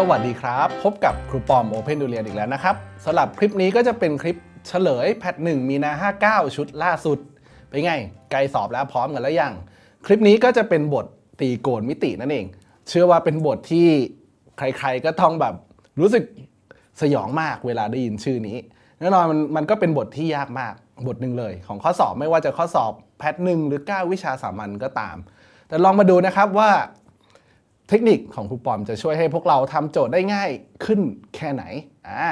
สวัสดีครับ พบกับครูปอม Open d u ียนอีกแล้วนะครับสำหรับคลิปนี้ก็จะเป็นคลิปเฉลย แพทหนึ่งมีนา 59 ชุดล่าสุดเป็นไงไกลสอบแล้วพร้อมกันแล้วยัง คลิปนี้ก็จะเป็นบทตีโกนมิตินั่นเอง เชื่อว่าเป็นบทที่ใครๆ ก็ท้องแบบรู้สึกสยองมากเวลาได้ยินชื่อนี้แน่นอนมันมันก็เป็นบทที่ยากมากบทหนึ่งเลย ของข้อสอบไม่ว่าจะข้อสอบแพทหนึ่งหรือ9 วิชาสามัญก็ตาม แต่ลองมาดูนะครับว่าเทคนิคของครูปอมจะช่วยให้พวกเราทำโจทย์ได้ง่ายขึ้นแค่ไหน อ่า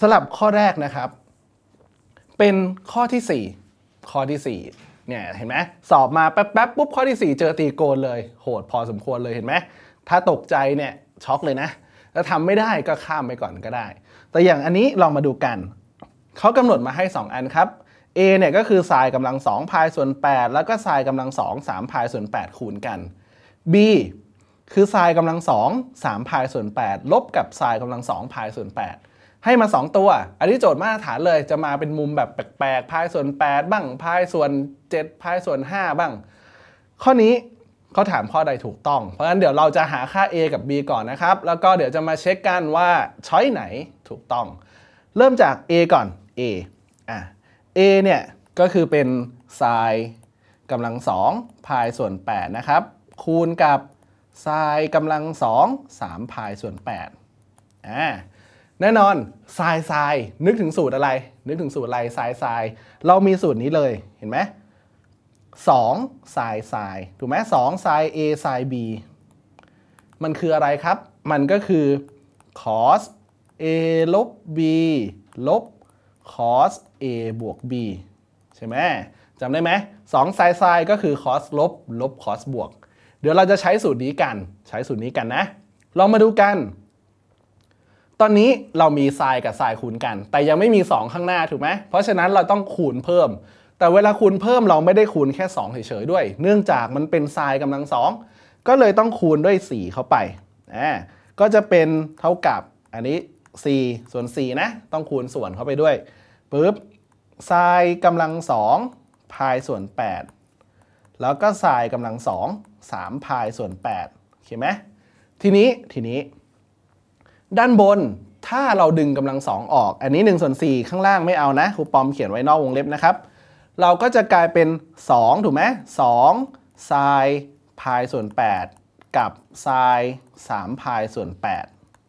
สลับข้อแรกนะครับ เป็นข้อที่ 4 ข้อที่ 4 เนี่ยเห็นไหมสอบมาแป๊บๆปุ๊บข้อที่ 4 เจอตีโกนเลยโหดพอสมควรเลยเห็นไหมถ้าตกใจเนี่ย ช็อกเลยนะถ้าทำไม่ได้ก็ข้ามไปก่อนก็ได้ แต่อย่างอันนี้ลองมาดูกัน เขากำหนดมาให้ 2อันครับ a เนี่ยก็คือไซายกำลัง2พายส่วน8แล้วก็ไซายกำลัง2 3พายส่วน8คูณกัน b คือไซน์กำลังสองสามพายส่วนแปดลบกับไซน์กำลังสองพายส่วนแปดให้มา 2 ตัว อันนี้โจทย์มาตรฐานเลยจะมาเป็นมุมแบบแปลกๆพายส่วน8บ้างพายส่วน7พายส่วน5บ้าง ข้อนี้เขาถามข้อใดถูกต้องเพราะฉะนั้นเดี๋ยวเราจะหาค่า a กับ b ก่อนนะครับ แล้วก็เดี๋ยวจะมาเช็คกันว่า ช้อยไหนถูกต้อง เริ่มจาก a ก่อน a อ่ะ a เนี่ยก็คือเป็นไซน์กำลังสองพายส่วน8นะครับคูณกับไซน์กำลังสองสามพายส่วน8อ่าแน่นอนไซน์ไซน์นึกถึงสูตรอะไร นึกถึงสูตรอะไรไซน์ไซน์เรามีสูตรนี้เลย เห็นไหมสองไซน์ไซน์ถูกไหมสองไซน์ a ไซน์ b มันคืออะไรครับ มันก็คือ cos a ลบ b ลบ cos a บวก b ใช่ไหมจำได้ไหมสองไซน์ไซน์ก็คือ cos ลบลบ cos บวกเดี๋ยวเราจะใช้สูตรนี้กัน ใช้สูตรนี้กันนะ ลองมาดูกัน ตอนนี้เรามีทรายกับทรายคูณกัน แต่ยังไม่มี 2 ข้างหน้าถูกไหมเพราะฉะนั้นเราต้องคูณเพิ่ม แต่เวลาคูณเพิ่มเราไม่ได้คูณแค่ 2เฉยๆ ด้วย เนื่องจากมันเป็นทรายกำลังสองก็เลยต้องคูณด้วย 4 เข้าไปอ่าก็จะเป็นเท่ากับอันนี้4ส่วน4นะ ต้องคูณส่วนเข้าไปด้วยปุ๊บทรายกำลังสองพายส่วน 8แล้วก็ซา์กำลังสองสามพายส่วน8โอเคไหมทีนี้ทีนี้ ด้านบนถ้าเราดึงกำลังสองออก อันนี้ 1 ส่วน 4 ข้างล่างไม่เอานะครูปอมเขียนไว้นอกวงเล็บนะครับ เราก็จะกลายเป็น 2 ถูกไหมสองทรพายส่วน8 กับทราย3พายส่วน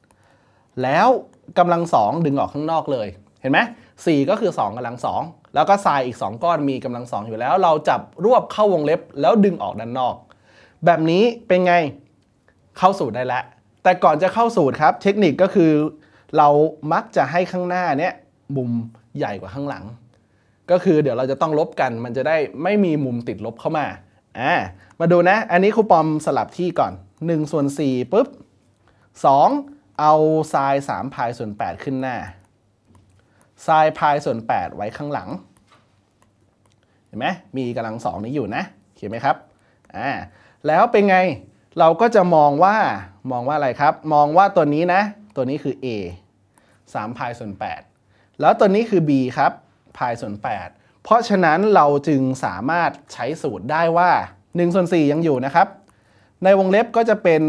8 แล้วกำลังสองดึงออกข้างนอกเลยเห็นไหม4ก็คือ 2กำลังสองแล้วก็ทรายอีก 2 ก้อนมีกำลังสองอยู่แล้ว เราจับรวบเข้าวงเล็บแล้วดึงออกด้านนอก แบบนี้เป็นไงเข้าสูตรได้แล้วแต่ก่อนจะเข้าสูตรครับ เทคนิคก็คือ เรามักจะให้ข้างหน้าเนี้ยมุมใหญ่กว่าข้างหลัง ก็คือเดี๋ยวเราจะต้องลบกันมันจะได้ไม่มีมุมติดลบเข้ามาอ่ามาดูนะ อันนี้ครูปอมสลับที่ก่อน1ส่วน4ปุ๊บ 2 เอาทราย3พายส่วน8ขึ้นหน้าไซน์พายส่วน 8 ไว้ข้างหลัง เห็นไหม มีกำลังสองนี้อยู่นะเขียนไหมครับอ่าแล้วเป็นไง เราก็จะมองว่า มองว่าอะไรครับ มองว่าตัวนี้นะ ตัวนี้คือ A 3พายส่วน 8 แล้วตัวนี้คือ B ครับ พายส่วน 8 เพราะฉะนั้นเราจึงสามารถใช้สูตรได้ว่า 1 ส่วน4ยังอยู่นะครับ ในวงเล็บก็จะเป็น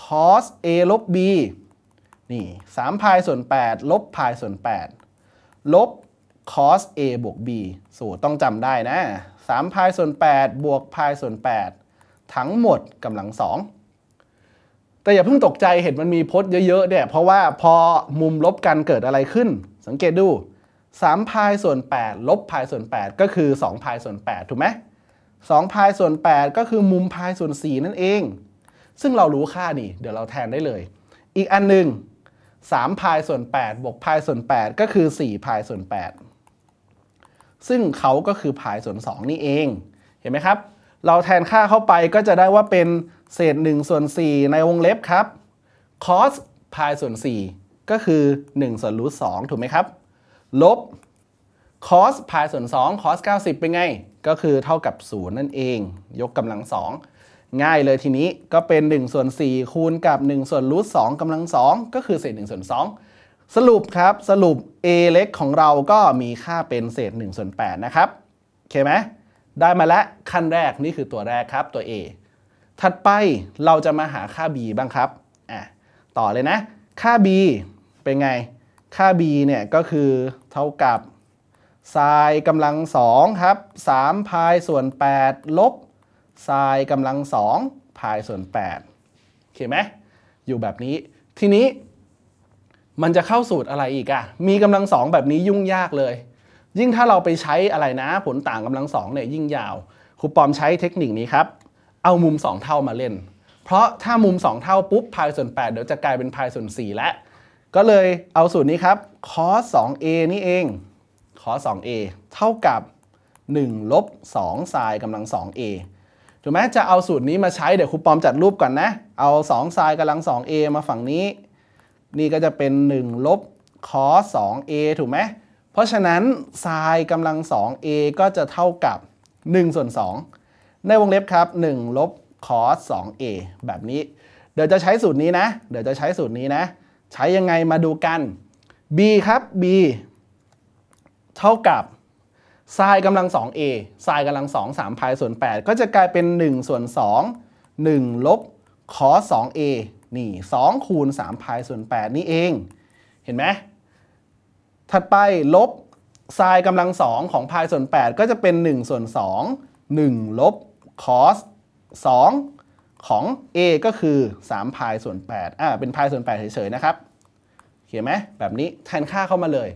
cos A ลบ B นี่3พายส่วน8ลบพายส่วน8ลบ cos a บวก b สูตรต้องจำได้นะ3พายส่วน 8 บวกพายส่วน 8 ทั้งหมดกำลังสองแต่อย่าเพิ่งตกใจเห็นมันมีพจน์เยอะๆเนี่ยเพราะว่าพอมุมลบกันเกิดอะไรขึ้น สังเกตดู3พายส่วน 8 ลบพายส่วน 8 ก็คือ2พายส่วน8ถูกไหม2พายส่วน 8 ก็คือมุมพายส่วน 4 นั่นเอง ซึ่งเรารู้ค่านี่ เดี๋ยวเราแทนได้เลย อีกอันหนึ่ง3พายส่วน8บวกพายส่วน 8 ก็คือ4พายส่วน8ซึ่งเขาก็คือพายส่วน 2 นี่เอง เห็นไหมครับ เราแทนค่าเข้าไปก็จะได้ว่าเป็นเศษ1ส่วน4ในวงเล็บครับ cos พายส่วน4ก็คือ1ส่วนรูท2ถูกไหมครับลบ cos พายส่วน2 cos 90 เป็นไง ก็คือเท่ากับ 0 นั่นเอง ยกกำลัง 2ง่ายเลยทีนี้ก็เป็น 1 ส่วน4คูณกับ1 ส่วนรูทสองกำลังสองก็คือเศษ1ส่วน2 สรุปครับสรุป a เล็กของเราก็มีค่าเป็นเศษ1ส่วน8นะครับโอเคไหมได้มาแล้วขั้นแรกนี่คือตัวแรกครับตัว a ถัดไปเราจะมาหาค่า b บ้างครับอ่ะต่อเลยนะ ค่า b เป็นไงค่า b เนี่ยก็คือเท่ากับไซน์กำลังสองครับ3พายส่วน 8ลบไซน์กำลังสองพายส่วน8โอเคไหม อยู่แบบนี้ ทีนี้ มันจะเข้าสูตรอะไรอีกอะมีกำลังสองแบบนี้ยุ่งยากเลย ยิ่งถ้าเราไปใช้อะไรนะ ผลต่างกำลังสองเนี่ยยิ่งยาว ครูปอมใช้เทคนิคนี้ครับ เอามุม 2 เท่ามาเล่น เพราะถ้ามุม 2 เท่าปุ๊บพายส่วน8เดี๋ยวจะกลายเป็นพายส่วน4แล้ว ก็เลยเอาสูตรนี้ครับ cos 2a นี่เอง cos 2a เท่ากับ1ลบ2ไซน์กำลัง 2a ถูกไหมจะเอาสูตรนี้มาใช้เดี๋ยวครูปอมจัดรูปก่อนนะ เอา2ทรายกำลัง 2a มาฝั่งนี้ นี่ก็จะเป็น1ลบคอส 2a ถูกไหมเพราะฉะนั้นทรายกำลัง 2a ก็จะเท่ากับ 1 ส่วน 2 ในวงเล็บครับ1ลบคอส 2a แบบนี้ เดี๋ยวจะใช้สูตรนี้นะ เดี๋ยวจะใช้สูตรนี้นะ ใช้ยังไงมาดูกัน b ครับ b เท่ากับไซายกำลัง 2a ไซายกำลัง2 3พายส่วน8ก็จะกลายเป็น 1 ส่วน 2 1ลบคอ 2a นี่ 2 คูณ3พายส่วน8นี่เอง เห็นไหม ถัดไปลบไซายกำลัง2ของพายส่วน8ก็จะเป็น 1 ส่วน 2 1ลบคอส2ของ a ก็คือ3พายส่วน8อ่าเป็นพายส่วน8เฉยๆ นะครับเขียนไหมแบบนี้แทนค่าเข้ามาเลย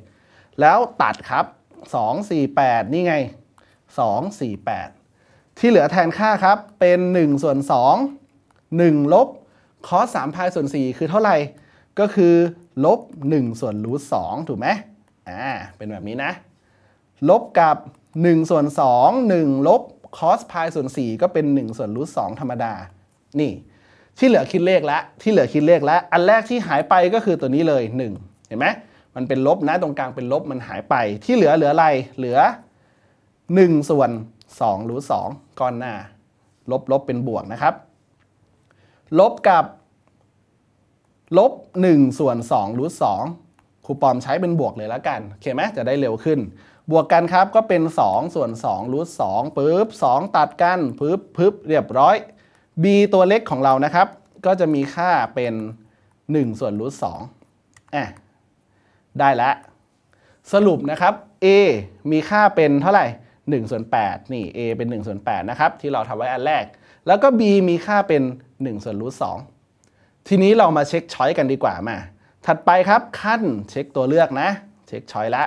แล้วตัดครับ2 4 8 นี่ไง 2 4 8 ที่เหลือแทนค่าครับเป็น 1 ส่วน 2 1ลบคอส3พายส่วน4คือเท่าไหร่ก็คือลบ1ส่วนรูท2ถูกไหมอ่า เป็นแบบนี้นะ ลบกับ1ส่วน2 1ลบคอสพายส่วน4ก็เป็น1ส่วนรูท2ธรรมดา นี่ ที่เหลือคิดเลขละที่เหลือคิดเลขละอันแรกที่หายไปก็คือตัวนี้เลย 1 เห็นไหมมันเป็นลบนะตรงกลางเป็นลบมันหายไปที่เหลือเหลืออะไรเหลือ1ส่วน2รืสองก้อนหน้า ลบลบเป็นบวกนะครับ ลบกับ ลบ 1 ส่วน2รืสองครูปอมใช้เป็นบวกเลยแล้วกันโอเคไหมจะได้เร็วขึ้น บวกกันครับก็เป็น 2 ส่วน2รูทสองปึ๊บ2 ตัดกันปึ๊บปึ๊บเรียบร้อย b ตัวเล็กของเรานะครับ ก็จะมีค่าเป็น 1 ส่วนรูทสองอ่ะได้แล้วสรุปนะครับ A มีค่าเป็นเท่าไหร่1ส่วน8นี่ A เป็น1ส่วน8นะครับที่เราทำไว้อันแรก แล้วก็ B มีค่าเป็น1ส่วนรูทสทีนี้เรามาเช็คช้อยกันดีกว่ามา ถัดไปครับ ขั้นเช็คตัวเลือกนะ เช็คช้อยละ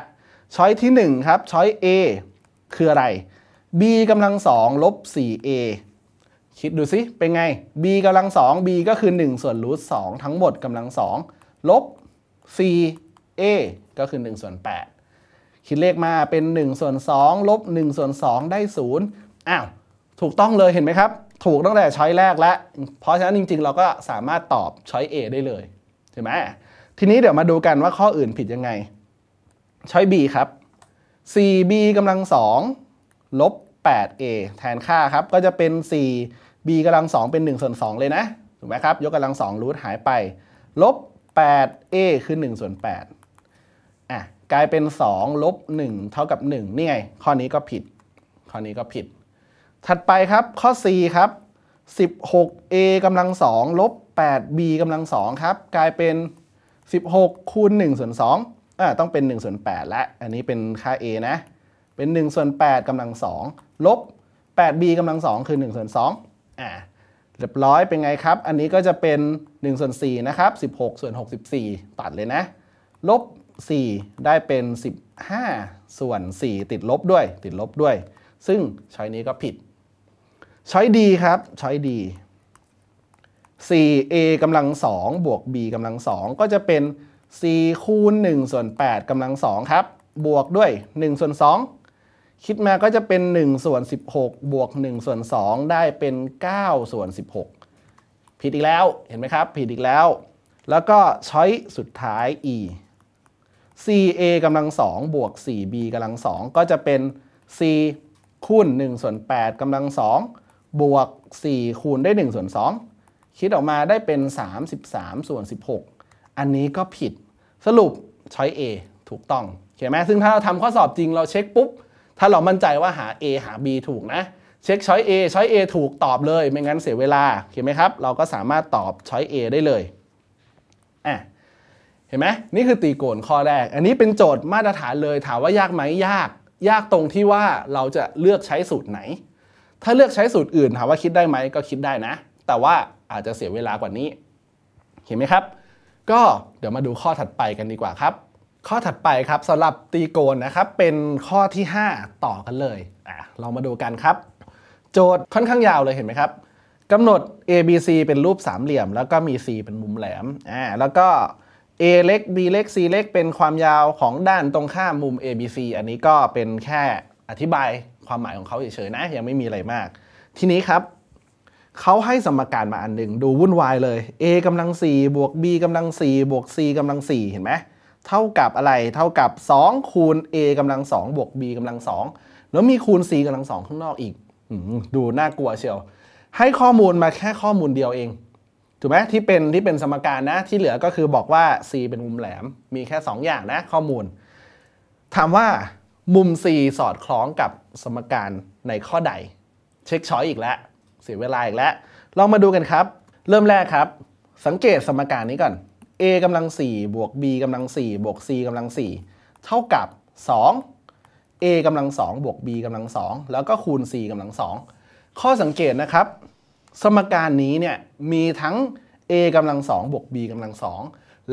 ช้อยที่1ครับช้อย A คืออะไร b กำลังสองลบ 4a คิดดูสิเป็นไง b กำลังสอง b ก็คือ1ส่วนรูทสทั้งหมดกำลังสองลบ4 A ก็คือ1ส่วน8คิดเลขมาเป็น 1 ส่วน 2 ลบ 1 ส่วน 2 ได้ 0 อ้าว ถูกต้องเลยเห็นไหมครับ ถูกตั้งแต่ช้อยแรกแล้ว เพราะฉะนั้นจริงๆ เราก็สามารถตอบช้อย A ได้เลยห็นไหม ทีนี้เดี๋ยวมาดูกันว่าข้ออื่นผิดยังไง ช้อย B ครับ 4b กำลัง 2 ลบ 8a แทนค่าครับ ก็จะเป็น 4b กำลัง 2 เป็น 1 ส่วน2เลยนะถูกไหมครับ ยกกำลัง2รูทหายไป ลบ 8a คือ1ส่วน8กลายเป็น2ลบ1เท่ากับ1นี่ไงข้อนี้ก็ผิด ข้อนี้ก็ผิด ถัดไปครับข้อ4ครับ 16a กำลัง2ลบ 8b กำลัง2ครับกลายเป็น 16คูณ1ส่วน2อ่าต้องเป็น1ส่วน8และอันนี้เป็นค่า a นะเป็น1ส่วน8กำลัง2ลบ 8b กำลัง2คือ1ส่วน2อ่าเรียบร้อยเป็นไงครับ อันนี้ก็จะเป็น1ส่วน4นะครับ16ส่วน64 ตัดเลยนะ ลบ4ได้เป็น 15ส่วน4ติดลบด้วยติดลบด้วย ซึ่งช้อยนี้ก็ผิดช้อยดีครับช้อยดี 4a กำลัง2บวก b กำลัง2ก็จะเป็น4คูณ1ส่วน8กำลัง2ครับ บวกด้วย1ส่วน2 คิดมาก็จะเป็น 1ส่วน 16 บวก 1ส่วน 2 ได้เป็น 9ส่วน 16 ผิดอีกแล้วเห็นไหมครับ ผิดอีกแล้ว แล้วก็ช้อยสุดท้าย e c a กำลัง2บวก 4b กำลัง2ก็จะเป็น c คูณ 1 ส่วน 8กำลัง2บวก 4 คูณได้ 1 ส่วน 2 คิดออกมาได้เป็น 33 ส่วน 16 อันนี้ก็ผิดสรุปช้อย A ถูกต้องเข้าไหมซึ่งถ้าเราทำข้อสอบจริงเราเช็คปุ๊บ ถ้าเรามั่นใจว่าหา A หา B ถูกนะ เช็คช้อย A ช้อย A ถูกตอบเลย ไม่งั้นเสียเวลาเข้าไหมครับ เราก็สามารถตอบช้อย A ได้เลยอ่ะเห็นไหมนี่คือตีโกนข้อแรก อันนี้เป็นโจทย์มาตรฐานเลยถามว่ายากไหมยาก ยากตรงที่ว่าเราจะเลือกใช้สูตรไหน ถ้าเลือกใช้สูตรอื่นถามว่าคิดได้ไหมก็คิดได้นะ แต่ว่าอาจจะเสียเวลากว่านี้ เห็นไหมครับ ก็เดี๋ยวมาดูข้อถัดไปกันดีกว่าครับ ข้อถัดไปครับสำหรับตีโกนนะครับ เป็นข้อที่ 5ต่อกันเลยอ่ะเรามาดูกันครับ โจทย์ค่อนข้างยาวเลยเห็นไหมครับกำหนด ABC เป็นรูปสามเหลี่ยม แล้วก็มี C เป็นมุมแหลมอ่าแล้วก็ A เล็ก B เล็ก C เล็กเป็นความยาวของด้านตรงข้ามมุม ABC อันนี้ก็เป็นแค่อธิบายความหมายของเขาเฉยๆนะ ยังไม่มีอะไรมาก ทีนี้ครับ เขาให้สมการมาอันหนึ่งดูวุ่นวายเลย A กำลัง4บวก B กำลัง4บวก C กำลัง4เห็นไหมเท่ากับอะไร เท่ากับ 2 คูณ A กำลัง2บวก B กำลัง2แล้วมีคูณ C กำลัง2ข้างนอกอีกดูน่ากลัวเชียว ให้ข้อมูลมาแค่ข้อมูลเดียวเองถูกไหมที่เป็นที่เป็นสมการนะที่เหลือก็คือบอกว่า c เป็นมุมแหลมมีแค่ 2 อย่างนะข้อมูล ถามว่า มุม c สอดคล้องกับสมการในข้อใด เช็คช้อยอีกแล้วเสียเวลาอีกแล้วลองมาดูกันครับ เริ่มแรกครับ สังเกตสมการนี้ก่อน a กำลัง 4 บวก b กำลัง 4 บวก c กำลัง 4 เท่ากับ 2 a กำลัง 2 บวก b กำลัง2แล้วก็คูณ c กำลัง2ข้อสังเกตนะครับสมการนี้เนี่ยมีทั้ง a กำลังสองบวก b กำลังสอง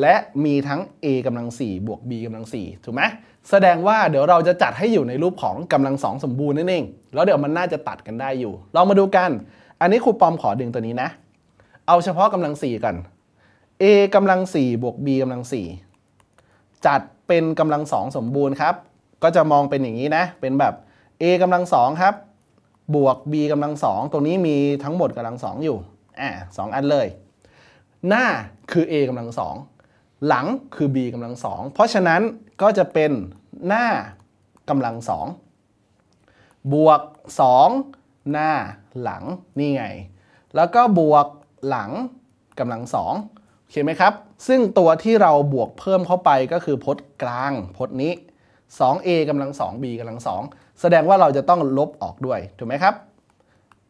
และมีทั้ง a กำลัง4บวก b กำลัง4ถูกไหมแสดงว่าเดี๋ยวเราจะจัดให้อยู่ในรูปของกำลังสองสมบูรณ์นั่นเอง แล้วเดี๋ยวมันน่าจะตัดกันได้อยู่เรามาดูกัน อันนี้ครูปอมขอดึงตัวนี้นะ เอาเฉพาะกำลัง 4ก่อน a กำลัง4บวก b กำลัง4จัดเป็นกำลังสองสมบูรณ์ครับ ก็จะมองเป็นอย่างนี้นะเป็นแบบ a กำลังสองครับบวก b กำลังสองตรงนี้มีทั้งหมดกำลังสองอยู่อ่าสองอันเลย หน้าคือ a กำลังสองหลังคือ b กำลังสองเพราะฉะนั้นก็จะเป็นหน้ากำลังสองบวก 2 หน้า หลัง นี่ไง แล้วก็บวกหลังกำลังสองโอเคไหมครับ ซึ่งตัวที่เราบวกเพิ่มเข้าไปก็คือ พจน์กลางพจน์นี้ 2a กำลัง 2b กำลัง2แสดงว่าเราจะต้องลบออกด้วยถูกไหมครับ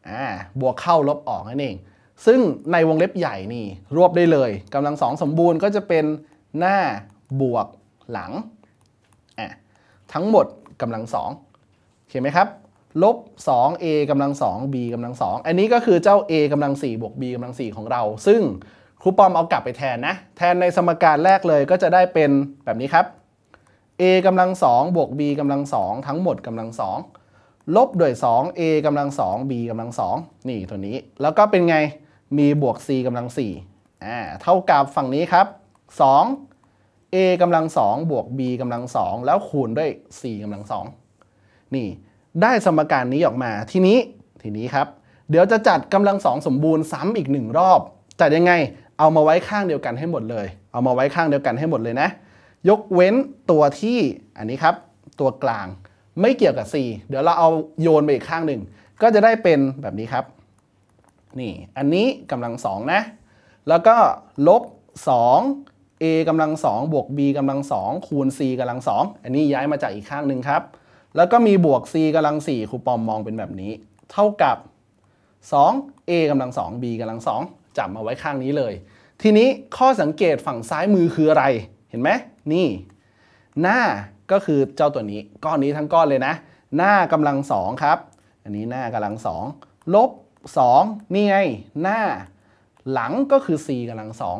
อ่า บวกเข้าลบออกนั่นเอง ซึ่งในวงเล็บใหญ่นี่ รวบได้เลยกำลังสองสมบูรณ์ก็จะเป็นหน้าบวกหลังอ่าทั้งหมดกำลังสองเข้นไหมครับ ลบ 2a กำลัง 2b กำลัง2อันนี้ก็คือเจ้า a กำลัง4บวก b กำลัง4ของเรา ซึ่งครูปอมเอากลับไปแทนนะ แทนในสมการแรกเลยก็จะได้เป็นแบบนี้ครับ a กำลังสองบวก b กำลังสองทั้งหมดกำลังสองลบด้วย2 a กำลัง2 b กำลัง2นี่ตัวนี้แล้วก็เป็นไงมีบวก c กำลัง4อ่าเท่ากับฝั่งนี้ครับ 2 a กำลัง2บวก b กำลัง2แล้วคูณด้วย c กำลัง2นี่ได้สมการนี้ออกมาทีนี้ทีนี้ครับเดี๋ยวจะจัดกำลังสองสมบูรณ์ซ้ำอีกหนึ่งรอบ จัดยังไง เอามาไว้ข้างเดียวกันให้หมดเลย เอามาไว้ข้างเดียวกันให้หมดเลยนะยกเว้นตัวที่อันนี้ครับ ตัวกลางไม่เกี่ยวกับ C เดี๋ยวเราเอาโยนไปอีกข้างหนึ่งก็จะได้เป็นแบบนี้ครับนี่อันนี้กำลังสองนะ แล้วก็ลบ 2 a กำลังสองบวก b กำลังสองคูณ c กำลังสองอันนี้ย้ายมาจากอีกข้างหนึ่งครับ แล้วก็มีบวก c กำลังสี่ครูปอมมองเป็นแบบนี้ เท่ากับ2 a กำลังสอง b กำลังสองจับมาไว้ข้างนี้เลย ทีนี้ข้อสังเกตฝั่งซ้ายมือคืออะไรเห็นไหมนี่ หน้าก็คือเจ้าตัวนี้ก้อนนี้ทั้งก้อนเลยนะ หน้ากำลังสองครับ อันนี้หน้ากำลังสองลบสองนี่ไง หน้า หลังก็คือ4กำลังสอง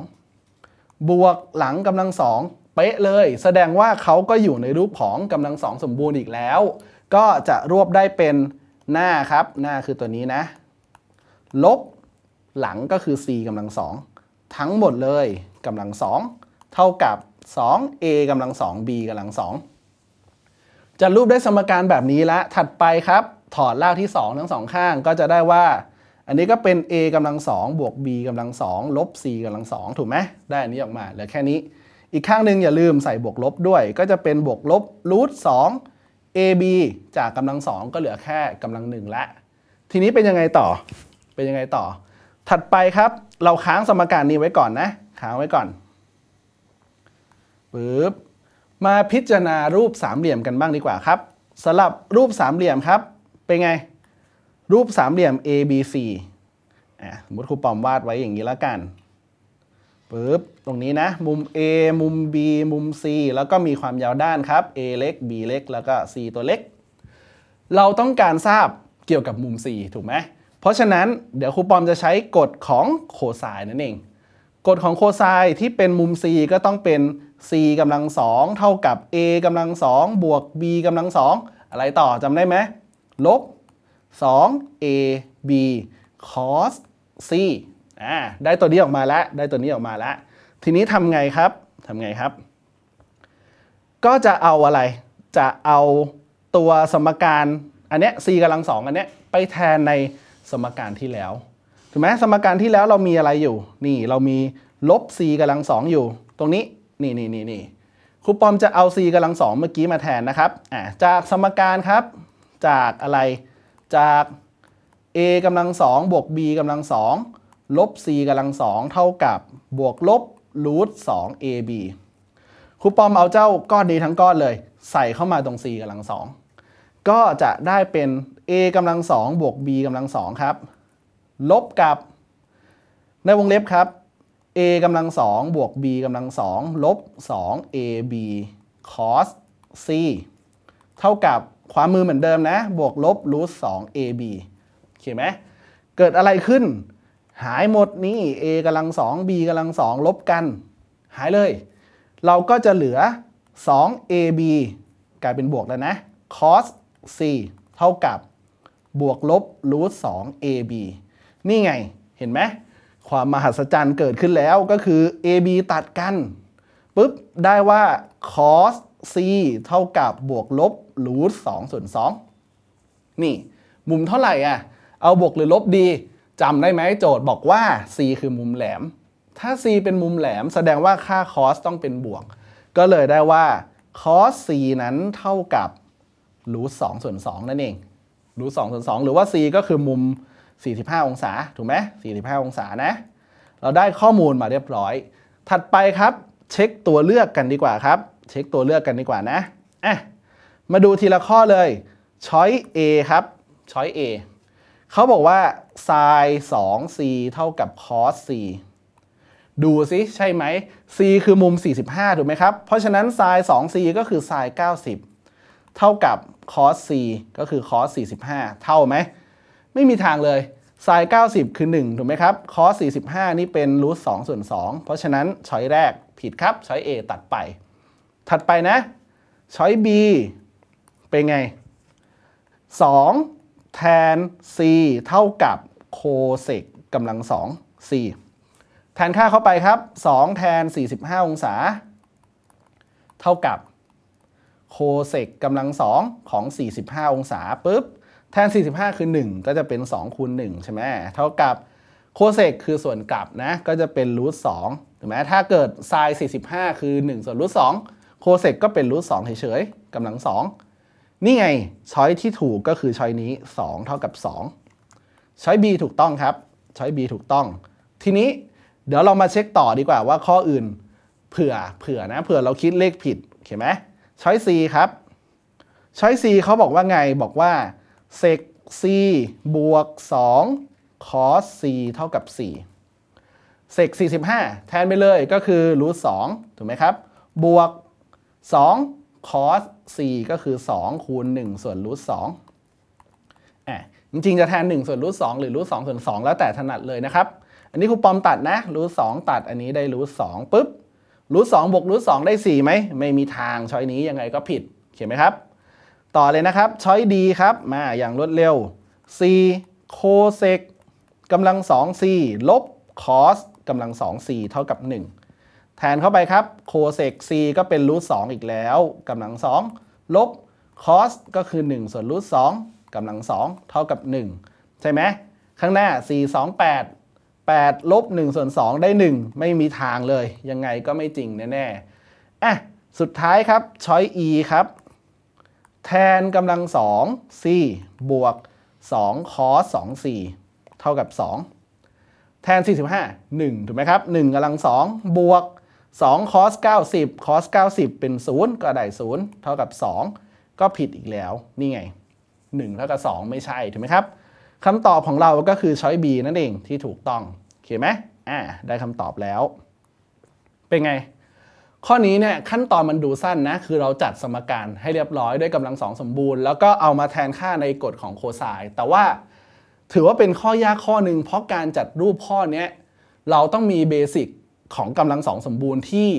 บวกหลังกำลังสองเป๊ะเลยแสดงว่าเขาก็อยู่ในรูปของกำลังสองสมบูรณ์อีกแล้ว ก็จะรวบได้เป็นหน้าครับ หน้าคือตัวนี้นะลบหลังก็คือ4กำลังสองทั้งหมดเลย กำลังสองเท่ากับ 2a กำลัง 2b กำลัง2จะรูปได้สมการแบบนี้ละถัดไปครับ ถอดรากที่ 2 ทั้งสองข้างก็จะได้ว่า อันนี้ก็เป็น a กำลัง2บวก b กำลัง2ลบ c กำลัง2ถูกไหมได้อันนี้ออกมาเหลือแค่นี้ อีกข้างหนึ่งอย่าลืมใส่บวกลบด้วย ก็จะเป็นบวกลบรูท2 ab จากกำลัง2ก็เหลือแค่กำลัง1ละ ทีนี้เป็นยังไงต่อ เป็นยังไงต่อ ถัดไปครับ เราค้างสมการนี้ไว้ก่อนนะ ค้างไว้ก่อนปึ๊บมาพิจารณารูปสามเหลี่ยมกันบ้างดีกว่าครับสำหรับรูปสามเหลี่ยมครับ เป็นไง รูปสามเหลี่ยม ABC อ่ะสมมติครูปอมวาดไว้อย่างนี้แล้วกันปึ๊บตรงนี้นะ มุม A มุม B มุม C แล้วก็มีความยาวด้านครับ A เล็ก B เล็กแล้วก็ C ตัวเล็ก เราต้องการทราบเกี่ยวกับมุม C ถูกไหม เพราะฉะนั้นเดี๋ยวครูปอมจะใช้กฎของโคไซน์นั่นเองกฎของโคไซน์ที่เป็นมุม C ก็ต้องเป็น c กำลังสองเท่ากับ a กำลังสองบวก b กำลังสองอะไรต่อจำได้ไหมลบ 2a b cos c อ่าได้ตัวนี้ออกมาแล้วได้ตัวนี้ออกมาแล้ว ทีนี้ทำไงครับทำไงครับ ก็จะเอาอะไร จะเอาตัวสมการ อันเนี้ย c กำลังสองอันเนี้ยไปแทนในสมการที่แล้วถูกไหมสมการที่แล้วเรามีอะไรอยู่ นี่เรามีลบ c กำลังสองอยู่ตรงนี้นี่นี่นี่นี่ครูปอมจะเอา c กำลังสองเมื่อกี้มาแทนนะครับอ่จากสมการครับจากอะไรจาก a กำลังสองบวก b กำลังสองลบ c กำลังสองเท่ากับบวกลบรูทสอง ab ครูปอมเอาเจ้าก้อนนี้ทั้งก้อนเลย ใส่เข้ามาตรง c กำลังสองก็จะได้เป็น a กำลังสองบวก b กำลังสองครับ ลบกับ ในวงเล็บครับ a กำลังสองบวก b กำลังสองลบ2 ab cos c เท่ากับความมือเหมือนเดิมนะ บวก ลบรูทสอง ab โอเคไหมเกิดอะไรขึ้น หายหมดนี่ a กำลังสอง b กำลังสองลบกัน หายเลย เราก็จะเหลือ 2ab กลายเป็นบวกแล้วนะ cos c เท่ากับบวกลบรูทสอง ab นี่ไงเห็นไหมความมหัศจรรย์เกิดขึ้นแล้วก็คือ AB ตัดกันปุ๊บได้ว่า cos c เท่ากับบวกลบรูทสองส่วนสองนี่ มุมเท่าไหร่อ่ะ เอาบวกหรือลบดีจำได้ไหมโจทย์บอกว่า c คือมุมแหลม ถ้า c เป็นมุมแหลมแสดงว่าค่า cos ต้องเป็นบวก ก็เลยได้ว่า cos c นั้นเท่ากับรูทสองส่วนสองนั่นเองรูทสองส่วนสองหรือว่า c ก็คือมุม45 องศาถูกไหม45 องศานะเราได้ข้อมูลมาเรียบร้อย ถัดไปครับเช็คตัวเลือกกันดีกว่าครับ เช็คตัวเลือกกันดีกว่านะอ่ะมาดูทีละข้อเลยช้อย A ครับช้อย A เขาบอกว่า sin 2 c เท่ากับ cos c ดูซิใช่ไหม c คือมุม 45ถูกไหมครับเพราะฉะนั้น sin 2 c ก็คือ sin 90 เท่ากับ cos c ก็คือ cos 45 เท่าไหมไม่มีทางเลยไซน์90 คือ 1 ถูกไหมครับคอส45 นี่เป็นรูท2ส่วน2เพราะฉะนั้น ช้อยแรกผิดครับ ช้อย A ตัดไป ถัดไปนะ ช้อย B เป็นไง 2 แทน C เท่ากับโคเซกกำลัง2 C แทนค่าเข้าไปครับ 2 แทน 45 องศา เท่ากับโคเซกกำลัง 2 ของ 45 องศาปุ๊บแทน 45 คือ 1 ก็จะเป็น 2คูณ1ใช่ไหม เท่ากับ โคเซกคือส่วน กลับ นะ ก็จะเป็นรูทสองถูกไหมถ้าเกิดไซน์45 คือ 1 ส่วนรูทสองโคเซกก็เป็นรูทสองเฉย ๆ กำลัง 2 นี่ไง ช้อยที่ถูกก็คือ ช้อยนี้ 2 เท่ากับ2ช้อย B ถูกต้องครับ ช้อย B ถูกต้อง ทีนี้เดี๋ยวเรามาเช็คต่อดีกว่าว่าข้ออื่น เผื่อ เผื่อนะ เผื่อเราคิดเลขผิดเข้าไหมช้อย C ครับ ช้อย C เขาบอกว่าไง บอกว่าเซก c บวก 2 คอส c เท่ากับ 4เซก45 แทนไปเลย ก็คือรูท2ถูกไหมครับ บวก 2 คอส c ก็คือ 2 คูณ 1 ส่วนรูท2อ่ะจริงๆ จะแทน 1 ส่วนรูท2หรือรูท2ส่วน 2 แล้วแต่ถนัดเลยนะครับ อันนี้ครูปอมตัดนะ รูท2ตัด อันนี้ได้รูท2ปุ๊บ รูท2บวกรูท2ได้ 4 ไหม ไม่มีทางช้อยนี้ ยังไงก็ผิดเขียนไหมครับต่อเลยนะครับ ช้อยดีครับ มาอย่างรวดเร็ว c โคเซกกำลัง 2c ลบคอสกำลัง 2c เท่ากับ1แทนเข้าไปครับ โคเซก c ก็เป็นรูท2อีกแล้วกำลัง2ลบคอสก็คือ 1 ส่วนรูท2กำลัง2เท่ากับ 1 ใช่ไหมข้างหน้า 4 2 8 8ลบ1ส่วน2ได้ 1 ไม่มีทางเลย ยังไงก็ไม่จริงแน่ๆอ่ะ สุดท้ายครับ ช้อย e ครับแทนกำลังสอง c บวก2 cos 2 c เท่ากับ 2 แทน45 1ถูกไหมครับ 1กำลัง 2 บวก2 cos 90 cos 90 เป็น 0 ก็ได้0เท่ากับ 2 ก็ผิดอีกแล้ว นี่ไง1เท่ากับ2ไม่ใช่ถูกไหมครับคำตอบของเราก็คือ ช้อย B นั่นเองที่ถูกต้องโอเคไหมอ่าได้คำตอบแล้ว เป็นไงข้อนี้เนี่ยขั้นตอนมันดูสั้นนะคือเราจัดสมการให้เรียบร้อยด้วยกำลังสองสมบูรณ์ แล้วก็เอามาแทนค่าในกฎของโคไซน์แต่ว่าถือว่าเป็นข้อยากข้อหนึ่งเพราะการจัดรูป ข้อเนี้ยเราต้องมีเบสิกของกำลังสองสมบูรณ์ที่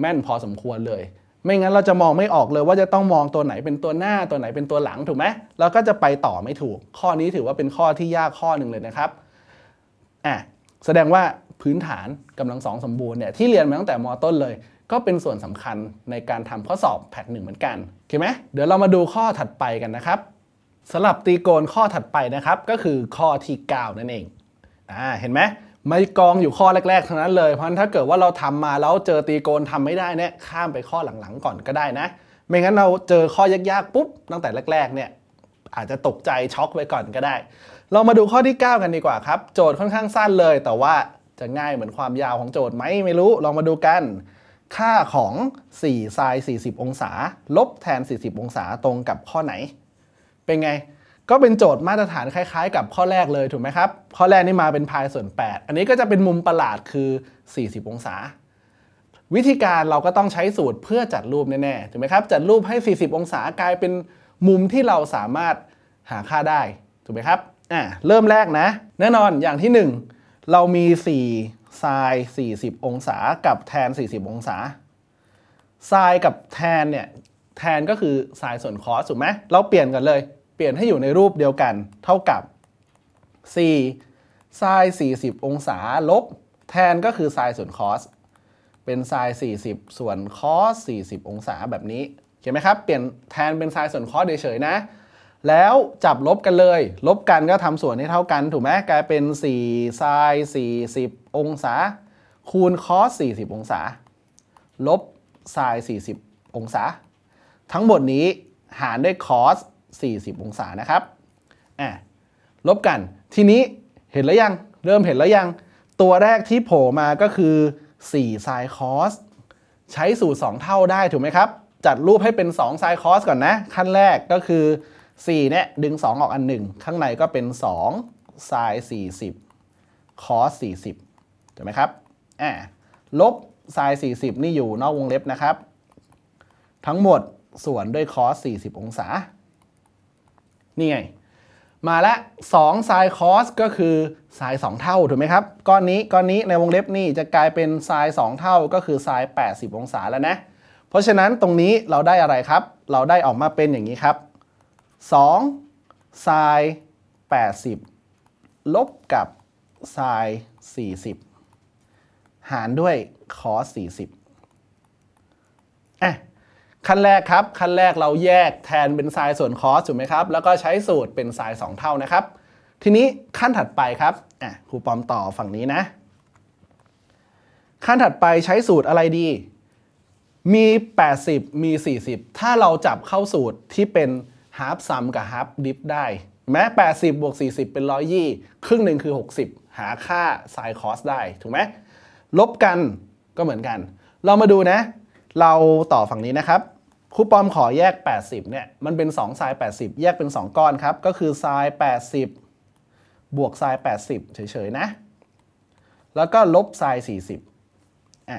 แม่นพอสมควรเลย ไม่งั้นเราจะมองไม่ออกเลย ว่าจะต้องมองตัวไหนเป็นตัวหน้า ตัวไหนเป็นตัวหลังถูกไหมเราก็จะไปต่อไม่ถูก ข้อนี้ถือว่าเป็นข้อที่ยากข้อหนึ่งเลยนะครับอ่ะแสดงว่าพื้นฐานกำลังสองสมบูรณ์เนี่ยที่เรียนมาตั้งแต่มอต้นเลยก็เป็นส่วนสำคัญในการทำข้อสอบแพทหนึ่งเหมือนกันโอเคไหมเดี๋ยวเรามาดูข้อถัดไปกันนะครับสำหรับตีโกนข้อถัดไปนะครับก็คือข้อที่9นั่นเองอ่าเห็นไหมไม่กองอยู่ข้อแรกๆเท่านั้นเลย เพราะฉะนั้นถ้าเกิดว่าเราทำมาแล้วเจอตีโกนทำไม่ได้เนี่ย ข้ามไปข้อหลังๆ ก่อนก็ได้นะ ไม่งั้นเราเจอข้อยากๆปุ๊บตั้งแต่แรกๆเนี่ยอาจจะตกใจช็อกไปก่อนก็ได้ เรามาดูข้อที่ 9 กันดีกว่าครับโจทย์ค่อนข้างสั้นเลย แต่ว่าจะง่ายเหมือนความยาวของโจทย์ไหมไม่รู้ลองมาดูกันค่าของ4ไซน์40 องศา ลบแทน 40 องศาตรงกับข้อไหน เป็นไง ก็เป็นโจทย์มาตรฐานคล้ายๆ กับข้อแรกเลยถูกไหมครับ ข้อแรกนี่มาเป็นพายส่วน 8 อันนี้ก็จะเป็นมุมประหลาด คือ 40 องศา วิธีการเราก็ต้องใช้สูตรเพื่อจัดรูปแน่ๆ ถูกไหมครับ จัดรูปให้ 40 องศากลายเป็นมุมที่เราสามารถหาค่าได้ ถูกไหมครับ อ่าเริ่มแรกนะ แน่นอน อย่างที่ 1 เรามี 4ไซน์40 องศากับแทน40 องศาไซน์กับแทนเนี่ยแทนก็คือไซน์ส่วนคอสถูกไหมเราเปลี่ยนกันเลย เปลี่ยนให้อยู่ในรูปเดียวกัน เท่ากับ4ไซน์40 องศาลบแทนก็คือไซน์ส่วนคอสเป็นไซน์40 ส่วนคอส40 องศาแบบนี้เข้าไหมครับเปลี่ยนแทนเป็นไซน์ส่วนคอสเฉยๆนะแล้วจับลบกันเลย ลบกันก็ทำส่วนให้เท่ากัน ถูกไหมกลายเป็น4ไซน40 องศา คูณคอส40 องศา ลบไซน40 องศา ทั้งหมดนี้หารด้วยคอส40 องศานะครับอ่ะลบกัน ทีนี้เห็นแล้วยัง เริ่มเห็นแล้วยัง ตัวแรกที่โผล่มาก็คือ4ไซน์คอสใช้สูตร2เท่าได้ถูกไหมครับ จัดรูปให้เป็น2ไซน์คอสก่อนนะ ขั้นแรกก็คือ4เนี่ยดึง 2 ออกอันหนึ่งข้างในก็เป็น 2 sin 40 cos 40ถูกไหมครับอ่าลบ sin 40นี่อยู่นอกวงเล็บนะครับ ทั้งหมดส่วนด้วย cos 40 องศา นี่ไงมาละ2 sin cos ก็คือ sin 2เท่าถูกไหมครับก้อนนี้ก้อนนี้ในวงเล็บนี่ จะกลายเป็น sin 2เท่าก็คือ sin 80 องศาแล้วนะ เพราะฉะนั้นตรงนี้เราได้อะไรครับ เราได้ออกมาเป็นอย่างนี้ครับ2ไซน์80 ลบกับไซน์40 หารด้วยคอส40อ่ะขั้นแรกครับขั้นแรกเราแยกแทนเป็นไซน์ส่วนคอสถูกไหมครับ แล้วก็ใช้สูตรเป็นไซน์2เท่านะครับ ทีนี้ขั้นถัดไปครับ อ่ะครูปอมต่อฝั่งนี้นะ ขั้นถัดไปใช้สูตรอะไรดี มี 80 มี 40 ถ้าเราจับเข้าสูตรที่เป็นฮาร์ปซัมกับฮาร์ปดิฟได้แม้ 80 บวก 40 เป็น 120 ครึ่งหนึ่งคือ 60 หาค่าไซคอสได้ ถูกไหมลบกันก็เหมือนกัน เรามาดูนะ เราต่อฝั่งนี้นะครับครูปอมขอแยก 80เนี่ยมันเป็น2ไซาย80 แยกเป็น 2 ก้อนครับ ก็คือไซาย80 บวกไซาย80 เฉยๆ นะ แล้วก็ลบไซาย40อ่ะ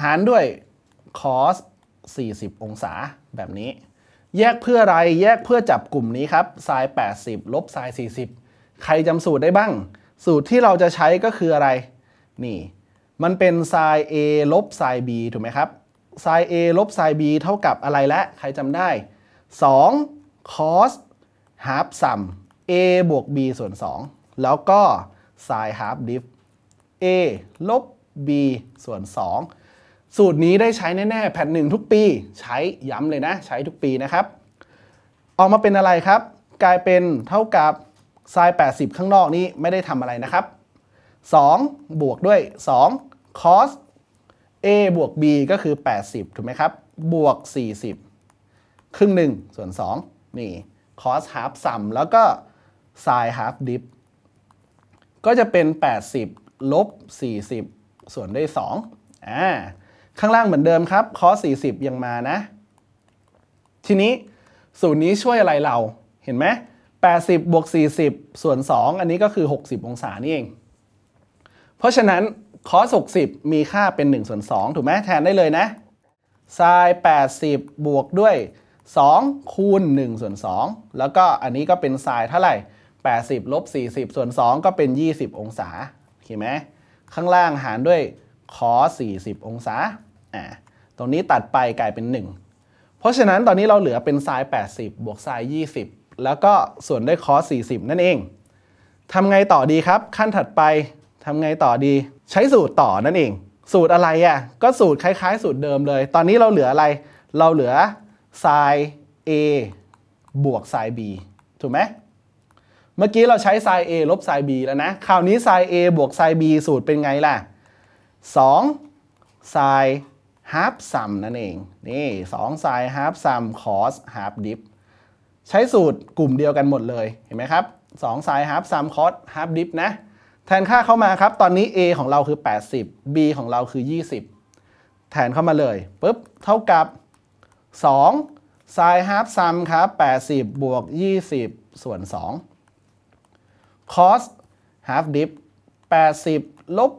หารด้วยคอส40 องศาแบบนี้แยกเพื่ออะไรแยกเพื่อจับกลุ่มนี้ครับไซน์80 ลบไซน์40 ใครจำสูตรได้บ้าง สูตรที่เราจะใช้ก็คืออะไร นี่ มันเป็นไซน์อลบไซน์ีถูกไหมครับไซน์อลบไซน์ีเท่ากับอะไรและใครจำได้ 2 cos h a l ซ sum a บวก b ส่วน 2 แล้วก็ sin half diff a ลบ b ส่วน 2สูตรนี้ได้ใช้แน่ๆแผ่นหนึ่งทุกปีใช้ย้ำเลยนะใช้ทุกปีนะครับ ออกมาเป็นอะไรครับ กลายเป็นเท่ากับไซา์80 ข้างนอกนี้ไม่ได้ทำอะไรนะครับ 2 บวกด้วย 2 cos a บวก b ก็คือ 80 ถูกไหมครับ บวก 40 ครึ่งหนึ่งส่วน2นี่ cos half sum แล้วก็ sin half dip ก็จะเป็น 80 ลบ 40 ส่วนด้วย2อ่าข้างล่างเหมือนเดิมครับคอส40 ยังมานะ ทีนี้สูตรนี้ช่วยอะไรเรา เห็นไหม80บวก40 ส่วน 2 อันนี้ก็คือ 60 องศา นี่เอง เพราะฉะนั้นคอส 60 มีค่าเป็น1ส่วน2 ถูกไหมแทนได้เลยนะไซน์80 บวกด้วย 2 คูณ 1 ส่วน 2 แล้วก็อันนี้ก็เป็นไซน์เท่าไหร่ 80 ลบ 40 ส่วน 2 ก็เป็น 20 องศาเห็นไหมข้างล่างหารด้วยคอส40 องศาอ่ตรงนี้ตัดไปกลายเป็น 1 เพราะฉะนั้นตอนนี้เราเหลือเป็นไซน์80 บวกไซน์20 แล้วก็ส่วนด้วยคอส40 นั่นเอง ทำไงต่อดีครับขั้นถัดไปทำไงต่อดี ใช้สูตรต่อนั่นเอง สูตรอะไรอ่ะก็สูตรคล้าย ๆ สูตรเดิมเลย ตอนนี้เราเหลืออะไร เราเหลือไซน์ a บวกไซน์ b ถูกไหมเมื่อกี้เราใช้ไซน์ a ลบไซน์ b แล้วนะคราวนี้ไซน์ a บวกไซน์ b สูตรเป็นไงล่ะ2ไซน์ half sum นั่นเอง นี่ 2 sin half sum cos half dip ใช้สูตรกลุ่มเดียวกันหมดเลยเห็นไหมครับ 2 sin half sum cos half dip นะ แทนค่าเข้ามาครับตอนนี้ a ของเราคือ 80 b ของเราคือ 20 แทนเข้ามาเลยปุ๊บ เท่ากับ 2 sin half sum ครับ80 บวก 20 ส่วน 2 cos half dip 80ลบ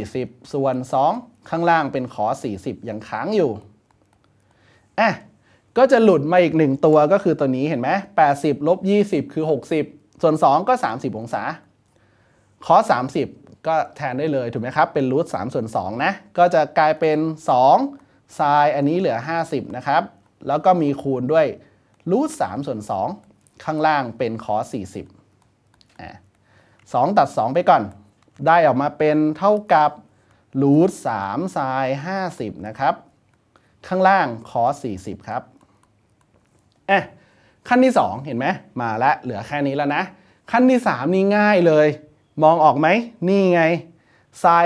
20 ส่วน 2ข้างล่างเป็นขอ 40 ยังค้างอยู่ อ่ะ ก็จะหลุดมาอีก 1 ตัวก็คือตัวนี้เห็นไหม 80 ลบ 20 คือ 60 ส่วน 2 ก็ 30 องศา ขอ 30 ก็แทนได้เลยถูกไหมครับ เป็นรูท3ส่วน2นะ ก็จะกลายเป็น 2 ไซน์อันนี้เหลือ 50 นะครับ แล้วก็มีคูณด้วยรูท3ส่วน 2 ข้างล่างเป็นขอ 40อ่ะ2ตัด 2 ไปก่อน ได้ออกมาเป็นเท่ากับรูทสามไซห้าสิบนะครับ ข้างล่างคอสสี่สิบครับอ่ะขั้นที่ 2 เห็นไหม มาละเหลือแค่นี้แล้วนะ ขั้นที่ 3 นี่ง่ายเลย มองออกไหม นี่ไงไซา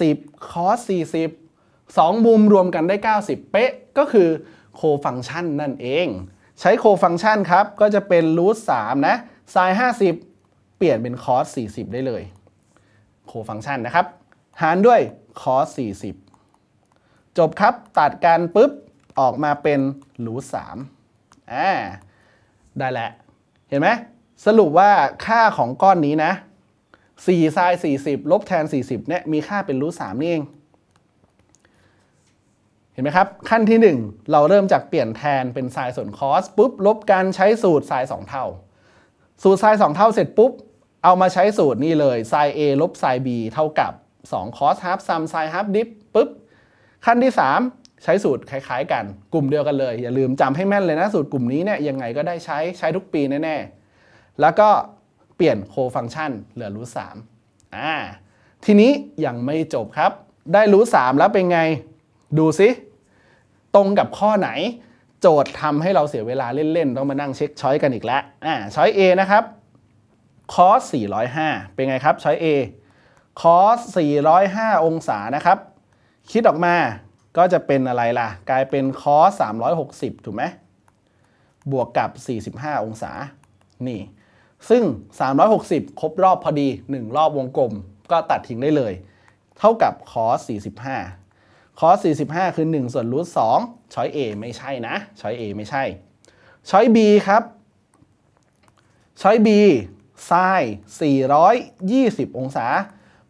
ส50คอส40 2 มุมรวมกันได้ 90 เป๊ะ ก็คือโคฟังชันนั่นเอง ใช้โคฟังชันครับก็จะเป็นรูท3นะไซาส50 เปลี่ยนเป็นคอส40 ได้เลย โคฟังชันนะครับ หารด้วยคอส40 จบครับ ตัดกันปุ๊บ ออกมาเป็นรูสา3อ่า ได้แล้วเห็นไหม สรุปว่าค่าของก้อนนี้นะ4 s าย40 ลบแทน 40 เนี่ย มีค่าเป็นรูสา3นี่เอง เห็นไหมครับ ขั้นที่ 1 เราเริ่มจากเปลี่ยนแทนเป็น sin ส่วนคอสปุ๊บ ลบกันใช้สูตร sin 2เท่า สูตร sin 2เท่าเสร็จปุ๊บ เอามาใช้สูตร นี่เลย sin a ลบ sin b เท่ากับ2 cos half sum sin half dip ปุ๊บขั้นที่ 3 ใช้สูตรคล้ายๆ กันกลุ่มเดียวกันเลย อย่าลืมจำให้แม่นเลยนะ สูตรกลุ่มนี้เนี่ยยังไงก็ได้ใช้ใช้ทุกปีแน่ ๆ แล้วก็เปลี่ยนโคฟังก์ชันเหลือรูทสามอ่าทีนี้ยังไม่จบครับ ได้รูทสามแล้วเป็นไงดูสิตรงกับข้อไหน โจทย์ทำให้เราเสียเวลาเล่น ๆ ต้องมานั่งเช็คช้อยกันอีกแล้วอ่าช้อย A นะครับคอส405เป็นไงครับช้อย A คอส 405 องศานะครับ คิดออกมาก็จะเป็นอะไรล่ะ กลายเป็นคอส 360 ถูกไหม บวกกับ 45 องศา นี่ ซึ่ง 360 ครบรอบพอดี 1 รอบวงกลม ก็ตัดทิ้งได้เลย เท่ากับคอส 45 คอส 45 คือ 1 ส่วนรูท2ช้อย A ไม่ใช่นะ ช้อย A ไม่ใช่ ช้อย B ครับ ช้อย B ไซน์420 องศา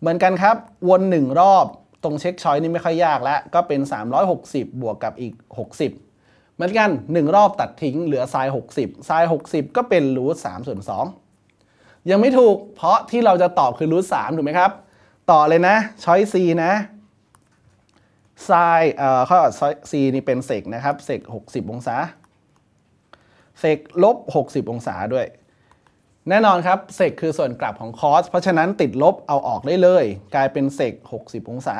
เหมือนกันครับวน 1 รอบ ตรงเช็คชอยนี่ไม่ค่อยยากแล้ว ก็เป็น 360 บวกกับอีก 60 เหมือนกัน 1 รอบตัดทิ้งเหลือทราย60ทราย60 ก็เป็นรูท3ส่วน 2 ยังไม่ถูกเพราะที่เราจะตอบคือรูท3ถูกไหมครับ ต่อเลยนะ ช้อย C นะทรายเอ่อข้อชีอยนี่เป็นเซกนะครับเซก60 องศาเซกลบ 60 องศาด้วยแน่นอน ครับเศกคือส่วนกลับของคอสเพราะฉะนั้นติดลบเอาออกได้เลย กลายเป็นเศก60 องศา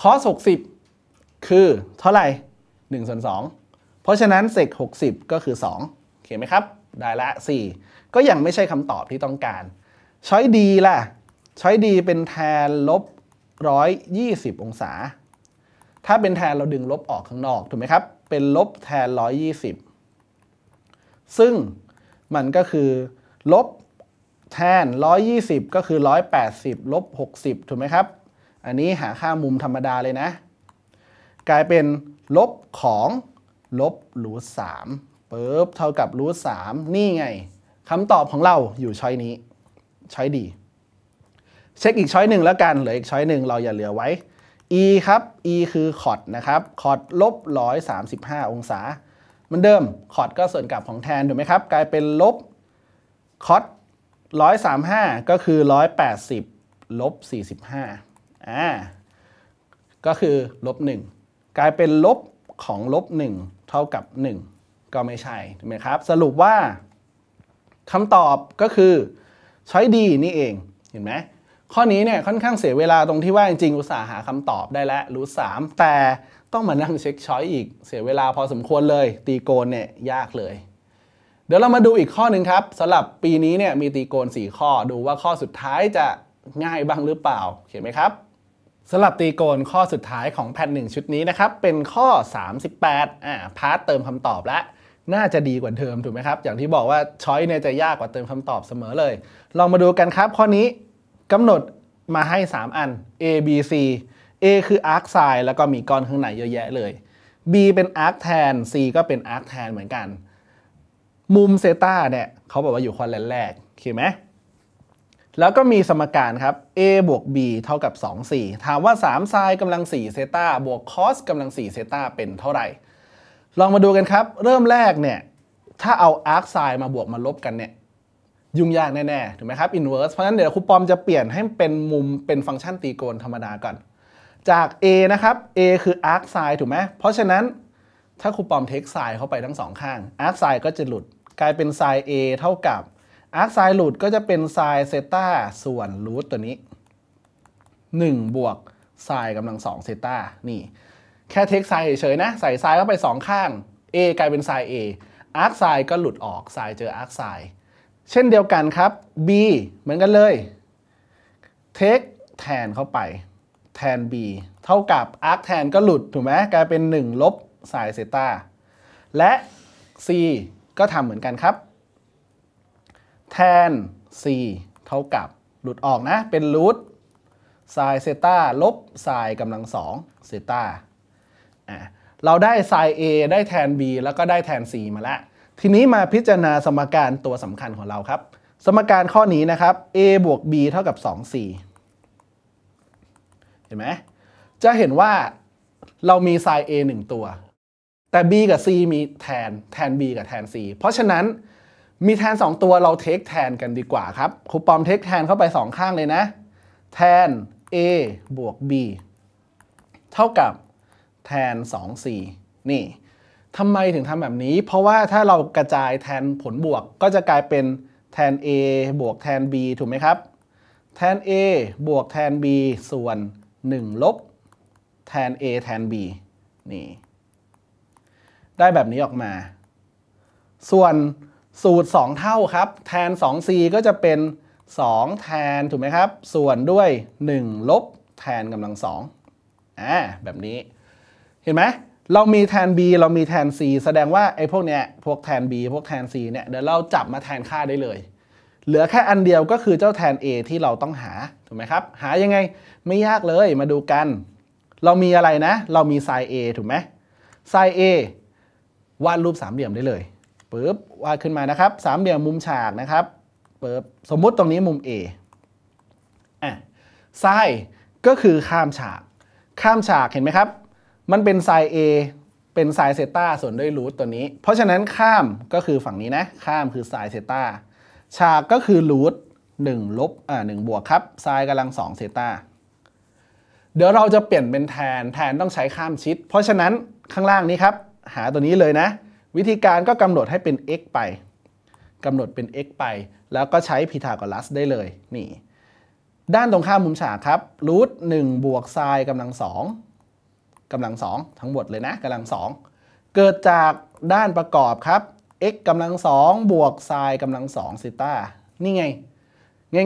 คอส60 คือเท่าไหร่1ส่วน2 เพราะฉะนั้นเศก60 ก็คือ 2 โอเนไหมครับ ได้ละ 4 ก็ยังไม่ใช่คำตอบที่ต้องการ ช้อยดีล่ะ ช้อยดีเป็นแทนลบ 120 องศา ถ้าเป็นแทนเราดึงลบออกข้างนอก ถูกไหมครับ เป็นลบแทน120 ซึ่งมันก็คือลบแทน 120 ก็คือ 180ลบ60ถูกไหมครับ อันนี้หาค่ามุมธรรมดาเลยนะ กลายเป็นลบของ ลบรูทสามปิ๊บเท่ากับรูทสามนี่ไงคำตอบของเราอยู่ช้อยนี้ช้อยดี เช็คอีกช้อยหนึ่งแล้วกันเหลืออีกช้อยหนึ่งเราอย่าเหลือไว้ e ครับ e คือคอดนะครับคอดลบ 135 องศาเหมือนเดิมคอดก็ส่วนกลับของแทนถูกไหมครับ กลายเป็นลบคอสร้อยสามห้าก็คือร้อยแปดสิบลบสี่สิบห้าอ่าก็คือลบหนึ่งกลายเป็นลบของลบหนึ่งเท่ากับหนึ่งก็ไม่ใช่ถูกไหมครับสรุปว่าคำตอบก็คือ ช้อยดีนี่เอง เห็นไหมข้อนี้เนี่ยค่อนข้างเสียเวลาตรงที่ว่าจริงๆ อุตสาหาคำตอบได้แล้วรู้สามแต่ต้องมานั่งเช็คช้อยอีก เสียเวลาพอสมควรเลยตีโกนเนี่ยยากเลยเดี๋ยวเรามาดูอีกข้อหนึ่งครับสำหรับปีนี้เนี่ยมีตีโกน4 ข้อดูว่าข้อสุดท้ายจะง่ายบ้างหรือเปล่าเขียนไหมครับสำหรับตีโกนข้อสุดท้ายของแผ่นหนึ่งชุดนี้นะครับเป็นข้อ 38อ่าพาร์ทเติมคำตอบและ น่าจะดีกว่าเทอมถูกไหมครับ อย่างที่บอกว่าช้อยเนี่ยจะยากกว่าเติมคำตอบเสมอเลยลองมาดูกันครับ ข้อนี้กำหนดมาให้ 3 อัน A B C A คืออาร์คไซด์แล้วก็มีก้อนข้างในเยอะแยะเลย B เป็นอาร์คแทน C ก็เป็นอาร์คแทนเหมือนกันมุมเซตาเนี่ยเขาบอกว่าอยู่ควอแรกๆเข้าไหม แล้วก็มีสมการครับ a บวก b เท่ากับ2 4 ถามว่า 3 ไซน์กำลัง 4 เซตาบวกคอสกำลัง 4 เซตาเป็นเท่าไหร่ ลองมาดูกันครับ เริ่มแรกเนี่ย ถ้าเอาอาร์คไซน์มาบวกมาลบกันเนี่ย ยุ่งยากแน่ๆ ถูกไหมครับอินเวอร์สเพราะฉะนั้นเดี๋ยวครูปอมจะเปลี่ยนให้เป็นมุมเป็นฟังก์ชันตีโกณธรรมดาก่อน จาก a นะครับ a คืออาร์คไซน์ถูกไหมเพราะฉะนั้นถ้าครูปอมเทคไซน์เข้าไปทั้งสองข้างอาร์คไซน์ก็จะหลุดกลายเป็นไซน์ a เท่ากับอาร์คไซน์รูดก็จะเป็นไซน์เซต้าส่วนรูทตัวนี้ 1 บวกไซน์กำลังสองเซต้านี่ แค่เทคไซน์เฉยๆ นะใส่ไซน์เข้าไป 2 ข้าง a กลายเป็นไซน์ a อาร์คไซน์ก็หลุดออกไซน์เจออาร์คไซน์เช่นเดียวกันครับ b เหมือนกันเลยเทคแทนเข้าไป แทน b เท่ากับอาร์คแทนก็หลุดถูกไหมกลายเป็น1ลบไซน์เซต้าและ c ก็ทำเหมือนกันครับ แทน c เท่ากับ หลุดออกนะ เป็นรูทไซน์เซต้าลบไซน์กำลังสองเซต้าอ่เราได้ไซน์ a ได้แทน b แล้วก็ได้แทน c มาแล้ว ทีนี้มาพิจารณาสมการตัวสำคัญของเราครับ สมการข้อนี้นะครับ a บวก b เท่ากับ 2c เห็นไหมจะเห็นว่าเรามีไซน์ a 1 ตัวแต่ B กับ C มีแทนแทน B กับแทน C เพราะฉะนั้นมีแทน 2 ตัวเราเทคแทนกันดีกว่าครับครูปอมเทคแทนเข้าไป 2 ข้างเลยนะ แทน A บวก B เท่ากับแทน 2C นี่ทำไมถึงทำแบบนี้ เพราะว่าถ้าเรากระจายแทนผลบวกก็จะกลายเป็นแทน A บวกแทน B ถูกไหมครับ แทน A บวกแทน B ส่วน 1 ลบแทน A แทน B นี่ได้แบบนี้ออกมา ส่วนสูตร 2 เท่าครับ แทน 2c ก็จะเป็น 2 แทนถูกไหมครับ ส่วนด้วย 1 ลบ แทนกำลังสองอ่า แบบนี้ เห็นไหม เรามีแทน b เรามีแทน c แสดงว่าไอ้พวกเนี้ย พวกแทน b พวกแทน c เนี่ย เดี๋ยวเราจับมาแทนค่าได้เลย เหลือแค่อันเดียวก็คือเจ้าแทน a ที่เราต้องหา ถูกไหมครับ หายังไง ไม่ยากเลย มาดูกัน เรามีอะไรนะ เรามีไซน์ a ถูกไหมไซน์ a วาดรูปสามเหลี่ยมได้เลยปึ๊บวาดขึ้นมานะครับสามเหลี่ยมมุมฉากนะครับปึ๊บสมมุติตรงนี้มุม A อ่ะไซก็คือข้ามฉาก ข้ามฉากเห็นไหมครับ มันเป็นไซเอเป็นไซเซต้าส่วนด้วยรูทตัวนี้ เพราะฉะนั้นข้ามก็คือฝั่งนี้นะ ข้ามคือไซเซต้าฉากก็คือรูทหนึ่งลบอ่าหนึ่งบวกครับไซกำลังสองเซต้าเดี๋ยวเราจะเปลี่ยนเป็นแทนแทนต้องใช้ข้ามชิด เพราะฉะนั้นข้างล่างนี้ครับหาตัวนี้เลยนะ วิธีการก็กำหนดให้เป็น x ไปกำหนดเป็น x ไป แล้วก็ใช้พีทาโกรัสได้เลย นี่ ด้านตรงข้ามมุมฉากครับรูทหนึ่งบวกไซน์กำลังสองกำลังสองทั้งหมดเลยนะกำลังสองเกิดจากด้านประกอบครับ x กำลังสองบวกไซน์กำลังสองซิต้านี่ไง